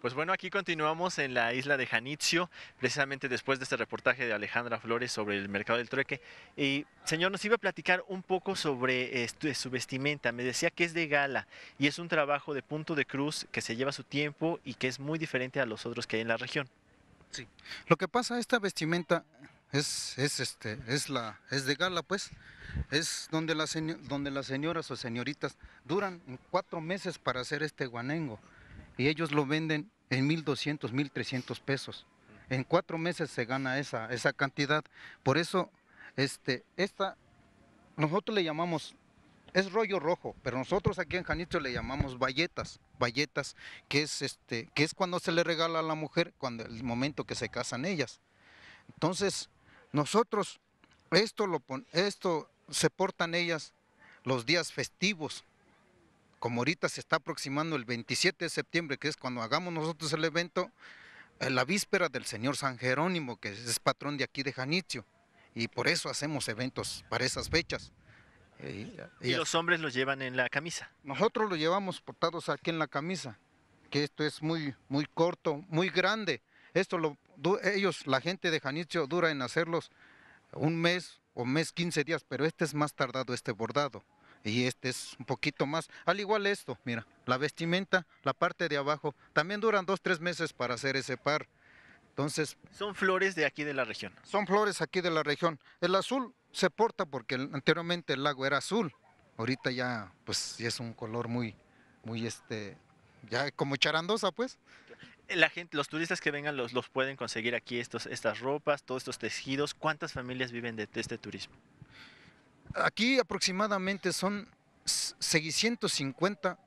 Pues bueno, aquí continuamos en la isla de Janitzio, precisamente después de este reportaje de Alejandra Flores sobre el mercado del trueque. Y señor, nos iba a platicar un poco sobre este, su vestimenta. Me decía que es de gala y es un trabajo de punto de cruz que se lleva su tiempo y que es muy diferente a los otros que hay en la región. Sí. Lo que pasa, esta vestimenta es, es, este, es, la, es de gala, pues. Es donde, la donde las señoras o señoritas duran cuatro meses para hacer este guanengo y ellos lo venden en 1.200, 1.300 pesos. En cuatro meses se gana esa, esa cantidad. Por eso, este, esta, nosotros le llamamos, es rollo rojo, pero nosotros aquí en Janito le llamamos valletas, valletas, que es, este, que es cuando se le regala a la mujer, cuando el momento que se casan ellas. Entonces, nosotros, esto, lo, esto se portan ellas los días festivos, como ahorita se está aproximando el 27 de septiembre, que es cuando hagamos nosotros el evento, eh, la víspera del Señor San Jerónimo, que es patrón de aquí de Janitzio, y por eso hacemos eventos para esas fechas. Eh, y, los hombres los llevan en la camisa. Nosotros los llevamos portados aquí en la camisa, que esto es muy, muy corto, muy grande. Esto lo, ellos, la gente de Janitzio, dura en hacerlos un mes o mes, 15 días, pero este es más tardado, este bordado y este es un poquito más. Al igual esto, mira, la vestimenta, la parte de abajo, también duran dos, tres meses para hacer ese par. Entonces... Son flores de aquí de la región. Son flores aquí de la región. El azul se porta porque anteriormente el lago era azul. Ahorita ya, pues, ya es un color muy, muy este, ya como charandosa, pues. La gente, los turistas que vengan los, los pueden conseguir aquí estos, estas ropas, todos estos tejidos. ¿Cuántas familias viven de este turismo? Aquí aproximadamente son 650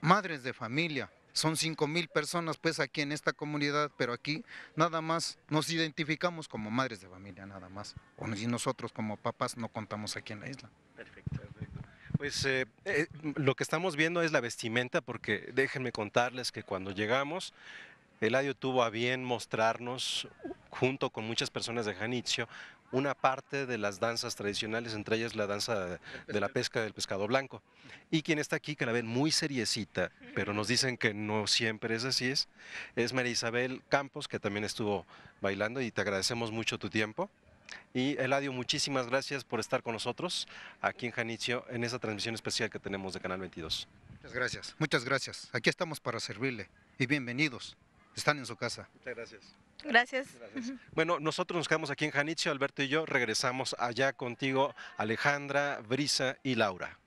madres de familia. Son 5 mil personas pues aquí en esta comunidad, pero aquí nada más nos identificamos como madres de familia, nada más. Y nosotros como papás no contamos aquí en la isla. Perfecto. perfecto. Pues eh, eh, lo que estamos viendo es la vestimenta, porque déjenme contarles que cuando llegamos, Eladio tuvo a bien mostrarnos, junto con muchas personas de Janitzio, una parte de las danzas tradicionales, entre ellas la danza de la pesca del pescado blanco. Y quien está aquí, que la ven muy seriecita, pero nos dicen que no siempre es así, es, es María Isabel Campos, que también estuvo bailando y te agradecemos mucho tu tiempo. Y Eladio, muchísimas gracias por estar con nosotros aquí en Janicio en esa transmisión especial que tenemos de Canal 22. Muchas gracias, muchas gracias. Aquí estamos para servirle y bienvenidos están en su casa. Muchas gracias. Gracias. Bueno, nosotros nos quedamos aquí en Janiche, Alberto y yo regresamos allá contigo, Alejandra, Brisa y Laura.